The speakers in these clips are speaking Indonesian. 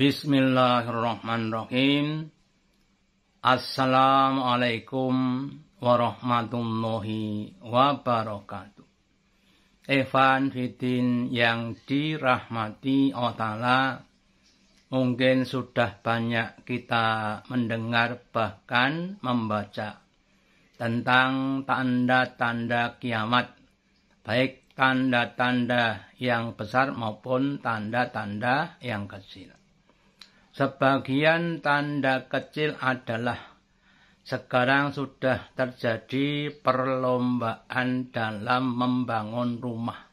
Bismillahirrahmanirrahim. Assalamualaikum warahmatullahi wabarakatuh. Evan Fitin yang dirahmati Allah Ta'ala, mungkin sudah banyak kita mendengar bahkan membaca tentang tanda-tanda kiamat, baik tanda-tanda yang besar maupun tanda-tanda yang kecil. Sebagian tanda kecil adalah sekarang sudah terjadi perlombaan dalam membangun rumah.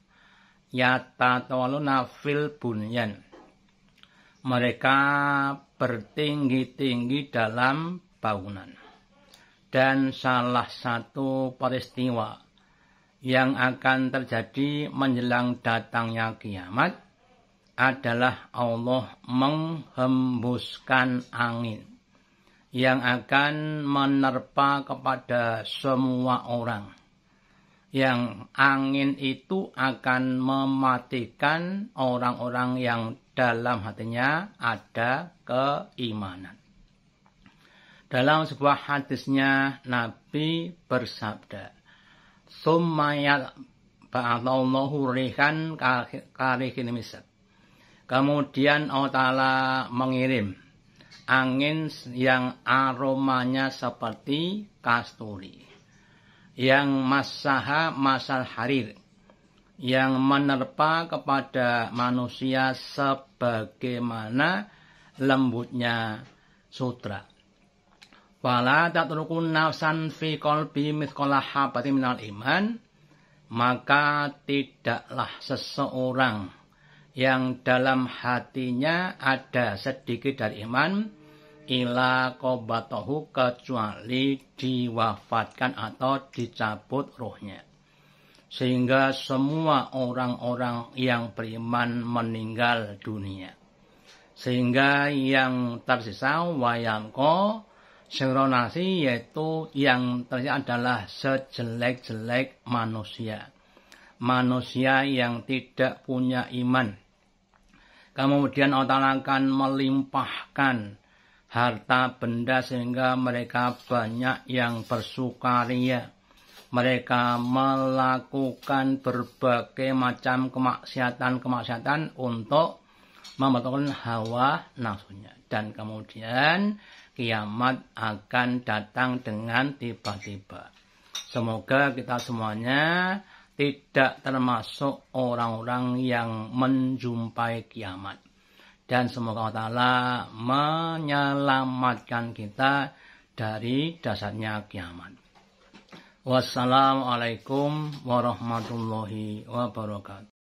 Yata tawaluna fil bunyan. Mereka bertinggi-tinggi dalam bangunan. Dan salah satu peristiwa yang akan terjadi menjelang datangnya kiamat adalah Allah menghembuskan angin yang akan menerpa kepada semua orang. Yang angin itu akan mematikan orang-orang yang dalam hatinya ada keimanan. Dalam sebuah hadisnya Nabi bersabda, "Summayat ba'atallahu rihan karihin misat." Kemudian Allah Ta'ala mengirim angin yang aromanya seperti kasturi. Yang masaha masal harir. Yang menerpa kepada manusia sebagaimana lembutnya sutra. Fala tatrukun nafsan fi kolbi miskola habati minal iman maka tidaklah seseorang yang dalam hatinya ada sedikit dari iman ila qobatahu kecuali diwafatkan atau dicabut rohnya. Sehingga semua orang-orang yang beriman meninggal dunia. Sehingga yang tersisa wayangko sironasi yaitu yang tersisa adalah sejelek-jelek manusia. Manusia yang tidak punya iman Kemudian Allah akan melimpahkan harta benda sehingga mereka banyak yang bersukaria. Mereka melakukan berbagai macam kemaksiatan-kemaksiatan untuk membetulkan hawa nafsunya. Dan kemudian kiamat akan datang dengan tiba-tiba. Semoga kita semuanya tidak termasuk orang-orang yang menjumpai kiamat. Dan semoga Allah Ta'ala menyelamatkan kita dari dasarnya kiamat. Wassalamualaikum warahmatullahi wabarakatuh.